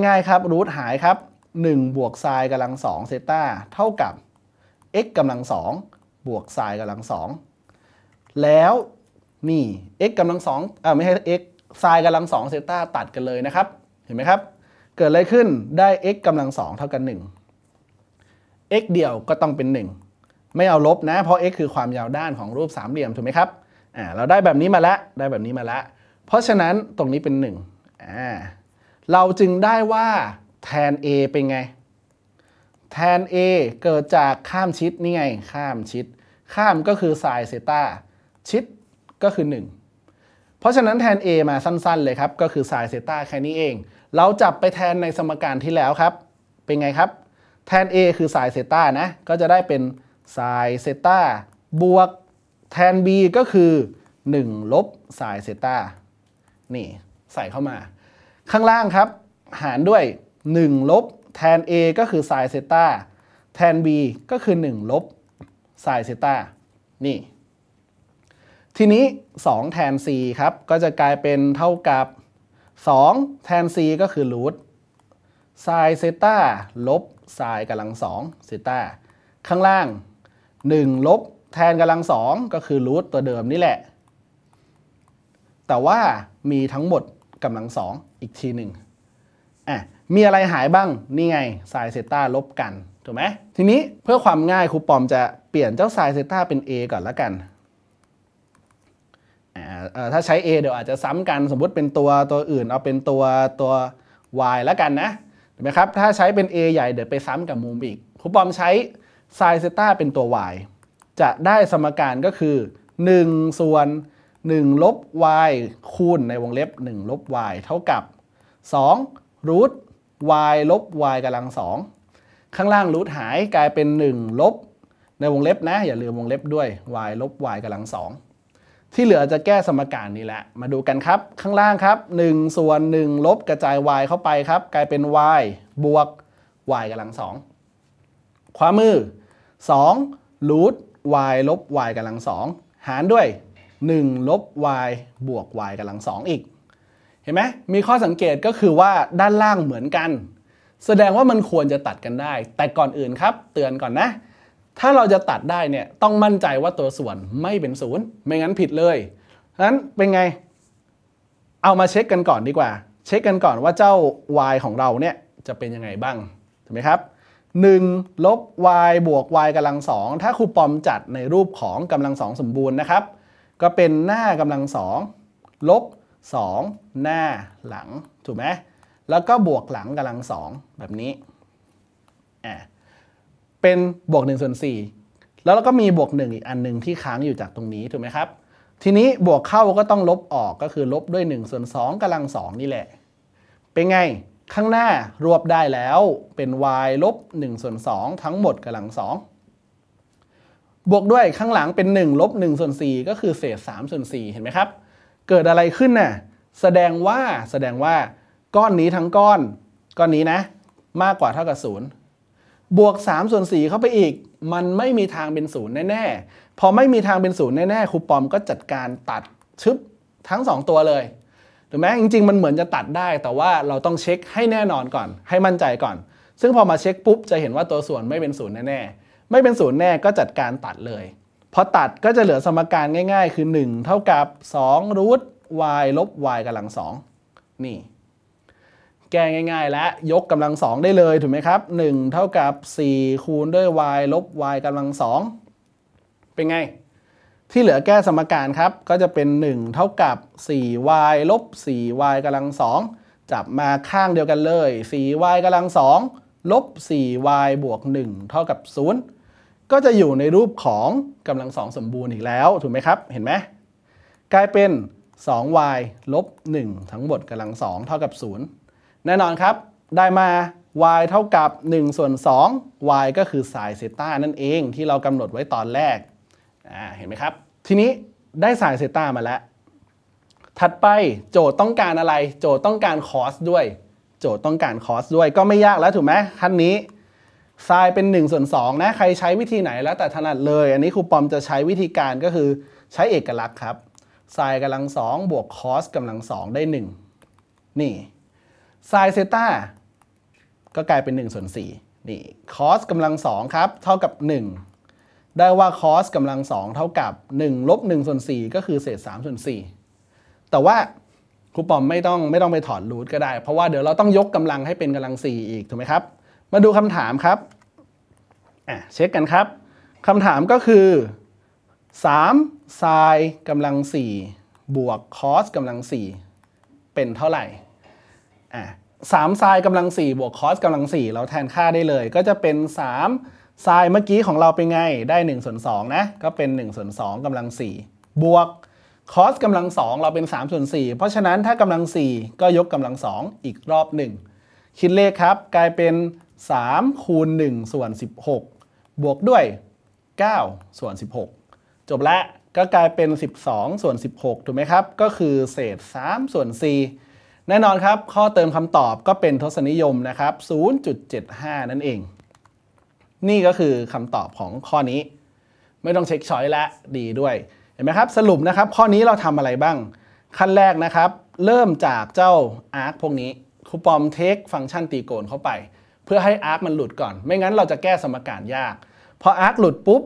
ง่ายๆครับรูทหายครับ 1 บวกไซน์กำลังสองเซต้าเท่ากับ x กำลังสองบวกไซน์กำลังสองแล้วนี่ x กำลังสองอ่าไม่ใช่ x ไซน์กำลังสองเซต้าตัดกันเลยนะครับ เห็นไหมครับ เกิดอะไรขึ้นได้ x กำลังสองเท่ากัน1 x เดียวก็ต้องเป็น 1 ไม่เอาลบนะ เพราะ x คือความยาวด้านของรูปสามเหลี่ยม ถูกไหมครับอ่าเราได้แบบนี้มาละได้แบบนี้มาละเพราะฉะนั้นตรงนี้เป็น1อ่าเราจึงได้ว่าแทน a เป็นไงแทน a เกิดจากข้ามชิด นี่ไงข้ามชิดข้ามก็คือไซน์เซต้าชิดก็คือ 1 เพราะฉะนั้นแทน A มาสั้นๆเลยครับก็คือสายเซต้าแค่นี้เอง เราจับไปแทนในสมการที่แล้วครับ เป็นไงครับ แทน A คือสายเซต้านะก็จะได้เป็นสายเซต้าบวกแทน B ก็คือ1 ลบสายเซต้านี่ใส่เข้ามา ข้างล่างครับ หารด้วย1ลบแทน A ก็คือสายเซต้าแทน B ก็คือ1ลบสายเซต้านี่ทีนี้ 2 แทน c ครับ ก็จะกลายเป็นเท่ากับ 2 แทน c ก็คือรูทไซน์เซต้าลบไซน์กำลังสองเซต้าข้างล่าง 1 ลบ แทนกำลังสอง ก็คือรูทตัวเดิมนี่แหละ แต่ว่ามีทั้งหมดกำลังสองอีกทีหนึ่งอ่ะ มีอะไรหายบ้าง นี่ไงไซน์เซต้าลบกัน ถูกไหมทีนี้เพื่อความง่ายครูปอมจะเปลี่ยนเจ้าไซน์เซต้าเป็น a ก่อนละกันถ้าใช้ A เดี๋ยวอาจจะซ้ำกัน สมมติเป็นตัวตัวอื่น เอาเป็นตัวตัว y แล้วกันนะเห็นไหมครับ ถ้าใช้เป็น A ใหญ่ เดี๋ยวไปซ้ำกับมุมอีกครูปอมใช้ไซน์เซต้าเป็นตัว y จะได้สมการก็คือ 1 ส่วน1ลบ y คูณในวงเล็บ1ลบ y เท่ากับ2รูท y ลบ y กำลัง2ข้างล่างรูทหายกลายเป็น1ลบในวงเล็บนะ อย่าลืมวงเล็บด้วย y ลบ y กำลัง2ที่เหลือจะแก้สมการนี้แหละ มาดูกันครับ ข้างล่างครับ1ส่วน1ลบกระจาย y เข้าไปครับ กลายเป็น y บวก y กำลังสอง ขวามือ2รูท y ลบ y กำลังสอง หารด้วย1ลบ y บวก y กำลังสองอีก เห็นไหมมีข้อสังเกตก็คือว่าด้านล่างเหมือนกัน แสดงว่ามันควรจะตัดกันได้ แต่ก่อนอื่นครับ เตือนก่อนนะถ้าเราจะตัดได้เนี่ยต้องมั่นใจว่าตัวส่วนไม่เป็นศูนย์ไม่งั้นผิดเลยงนั้นเป็นไงเอามาเช็คกันก่อนดีกว่า เช็คกันก่อนว่าเจ้า y ของเราเนี่ยจะเป็นยังไงบ้างถูกไหมครับ1ลบ y บวก y กำลังสองถ้าครูปอมจัดในรูปของกำลังสองสมบูรณ์นะครับ ก็เป็นหน้ากำลังสองลบ 2 หน้าหลังถูกไหมแล้วก็บวกหลังกำลังสองแบบนี้อ่าเป็นบวก1ส่วน4 แล้วเราก็มีบวก 1 อีกอันหนึ่งที่ค้างอยู่จากตรงนี้ถูกไหมครับ ทีนี้บวกเข้าก็ต้องลบออกก็คือลบด้วย1 ส่วน 2กำลัง2นี่แหละเป็นไงข้างหน้ารวบได้แล้วเป็น y ลบ1ส่วน2ทั้งหมดกำลัง2บวกด้วยข้างหลังเป็น1ลบ1ส่วน4ก็คือเศษ3ส่วน 4 เห็นไหมครับ เกิดอะไรขึ้นน่ะ แสดงว่าแสดงว่า ก้อนนี้ทั้งก้อนก้อนนี้นะ มากกว่าเท่ากับ0บวก3ส่วน4เข้าไปอีก มันไม่มีทางเป็นศูนย์แน่ๆพอไม่มีทางเป็นศูนย์แน่ ๆคูปอมก็จัดการตัดชึบทั้ง 2 ตัวเลยถูกไหมจริงๆ มันเหมือนจะตัดได้ แต่ว่าเราต้องเช็คให้แน่นอนก่อน ให้มั่นใจก่อน ซึ่งพอมาเช็ค ปุ๊บจะเห็นว่าตัวส่วนไม่เป็นศูนย์แน่ๆไม่เป็นศูนย์แน่ก็จัดการตัดเลย พอตัดก็จะเหลือสมการง่าย ๆ คือ1เท่ากับ2รูท y ลบ y กำลัง2นี่แก้ง่ายๆและยกกำลังสองได้เลยถูกไหมครับ1เท่ากับ 4คูณด้วย y ลบ y กำลังสองเป็นไง ที่เหลือแก้สมการครับ ก็จะเป็น 1 เท่ากับ 4y ลบ 4y กำลังสองจับมาข้างเดียวกันเลย 4y กำลังสองลบ 4y บวก1เท่ากับ 0 ก็จะอยู่ในรูปของกำลังสองสมบูรณ์อีกแล้ว ถูกไหมครับเห็นไหมกลายเป็น 2y ลบ 1 ทั้งหมดกำลังสองเท่ากับ0แน่นอนครับได้มา y เท่ากับ 1 ส่วน 2 y ก็คือสายเซต้านั่นเองที่เรากำหนดไว้ตอนแรกเห็นไหมครับ ทีนี้ได้สายเซต้ามาแล้ว ถัดไปโจทย์ต้องการอะไร โจทย์ต้องการคอสด้วย โจทย์ต้องการคอสด้วยก็ไม่ยากแล้วถูกไหมขั้นนี้ทรายเป็น1ส่วน2นะใครใช้วิธีไหนแล้วแต่ถนัดเลย อันนี้ครูปอมจะใช้วิธีการก็คือใช้เอกลักษณ์ครับทรายกำลัง2บวกคอสกำลัง2ได้1นี่ไซเซต้าก็กลายเป็น 1 ส่วน4นี่คอสกำลัง2ครับ เท่ากับ 1 ได้ว่าคอสกำลัง2เท่ากับ 1 ลบ1ส่วน4 ก็คือเศษ3 ส่วน 4 แต่ว่าครูปอมไม่ต้องไม่ต้องไปถอดรูทก็ได้ เพราะว่าเดี๋ยวเราต้องยกกำลังให้เป็นกำลัง 4 อีก ถูกไหมครับ มาดูคำถามครับอ่ะเช็คกันครับคำถามก็คือ3ไซน์กำลัง 4 บวกคอสกำลัง4เป็นเท่าไหร่สามไซน์กำลังสี่บวกคอสกำลังสี่เราแทนค่าได้เลย ก็จะเป็นสามไซน์เมื่อกี้ของเราเป็นไงได้1ส่วน2นะก็เป็น1ส่วน2กำลังสี่บวกคอสกำลังสองเราเป็น3ส่วน4เพราะฉะนั้นถ้ากำลังสี่ก็ยกกำลังสองอีกรอบหนึ่งคิดเลขครับกลายเป็น3คูณ1ส่วน16 บวกด้วย9ส่วน16 จบละก็กลายเป็น 12ส่วน16ถูกไหมครับก็คือเศษ3ส่วน4แน่นอนครับ ข้อเติมคำตอบก็เป็นทศนิยมนะครับ 0.75 นั่นเอง นี่ก็คือคำตอบของข้อนี้ ไม่ต้องเช็คช้อยและดีด้วย เห็นไหมครับ สรุปนะครับ ข้อนี้เราทำอะไรบ้าง ขั้นแรกนะครับ เริ่มจากเจ้า arc พวกนี้คูปอมเทคฟังก์ชันตีโกนเข้าไป เพื่อให้อาร์คมันหลุดก่อน ไม่งั้นเราจะแก้สมการยากพอ arc หลุดปุ๊บ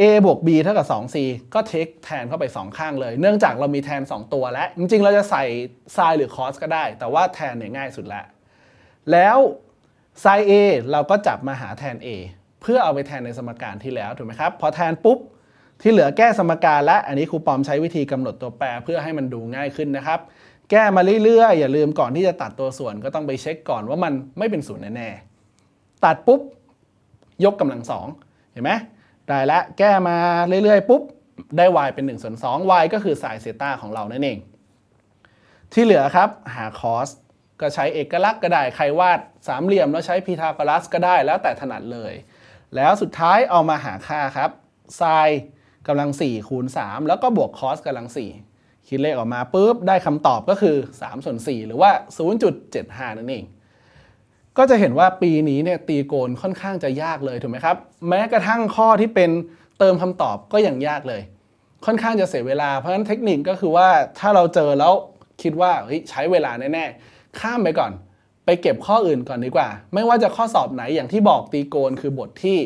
A บวก B เท่ากับ 2C ก็เทคแทนเข้าไป 2 ข้างเลย เนื่องจากเรามีแทน 2 ตัวแล้ว จริง ๆ เราจะใส่ไซหรือคอสก็ได้ แต่ว่าแทนเนี่ยง่ายสุดละ แล้วไซ A เราก็จับมาหาแทน A เพื่อเอาไปแทนในสมการที่แล้ว ถูกไหมครับ พอแทนปุ๊บ ที่เหลือแก้สมการและอันนี้ครูปอมใช้วิธีกำหนดตัวแปรเพื่อให้มันดูง่ายขึ้นนะครับ แก้มาเรื่อยๆอย่าลืมก่อนที่จะตัดตัวส่วน ก็ต้องไปเช็คก่อนว่ามันไม่เป็นศูนย์แน่ๆตัดปุ๊บ ยกกำลังสองเห็นไหมได้แล้วแก้มาเรื่อยๆ ปุ๊บ ได้ y เป็น1ส่วน2 y ก็คือสายเซตาของเรานั่นเอง ที่เหลือครับหาคอสก็ใช้เอกลักษณ์ก็ได้ใครวาดสามเหลี่ยมแล้วใช้พีทาโกรัสก็ได้แล้วแต่ถนัดเลย แล้วสุดท้ายเอามาหาค่าครับไซน์กำลัง 4 คูณ 3 แล้วก็บวกคอสกำลัง 4 คิดเลขออกมาปุ๊บ ได้คำตอบก็คือ 3ส่วน4 หรือว่า0.75นั่นเองก็จะเห็นว่าปีนี้เนี่ยตีโกนค่อนข้างจะยากเลยถูกไหมครับแม้กระทั่งข้อที่เป็นเติมคำตอบก็ยังยากเลย ค่อนข้างจะเสียเวลา เพราะฉะนั้นเทคนิคก็คือว่าถ้าเราเจอแล้วคิดว่าใช้เวลาแน่ๆข้ามไปก่อน ไปเก็บข้ออื่นก่อนดีกว่า ไม่ว่าจะข้อสอบไหนอย่างที่บอกตีโกนคือบทที่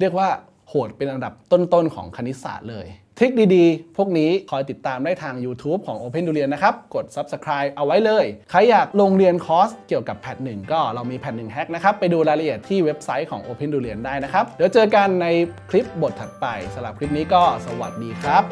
เรียกว่าโหดเป็นอันดับต้นๆของคณิตศาสตร์เลยทริคดีๆ พวกนี้ คอยติดตามได้ทาง YouTube ของ Open ดูเรียนนะครับ กด Subscribe เอาไว้เลย ใครอยากลงเรียนคอร์สเกี่ยวกับแพทหนึ่งก็เรามีแพทหนึ่งแฮกนะครับ ไปดูรายละเอียดที่เว็บไซต์ของ Open ดูเรียนได้นะครับ เดี๋ยวเจอกันในคลิปบทถัดไปสำหรับคลิปนี้ก็สวัสดีครับ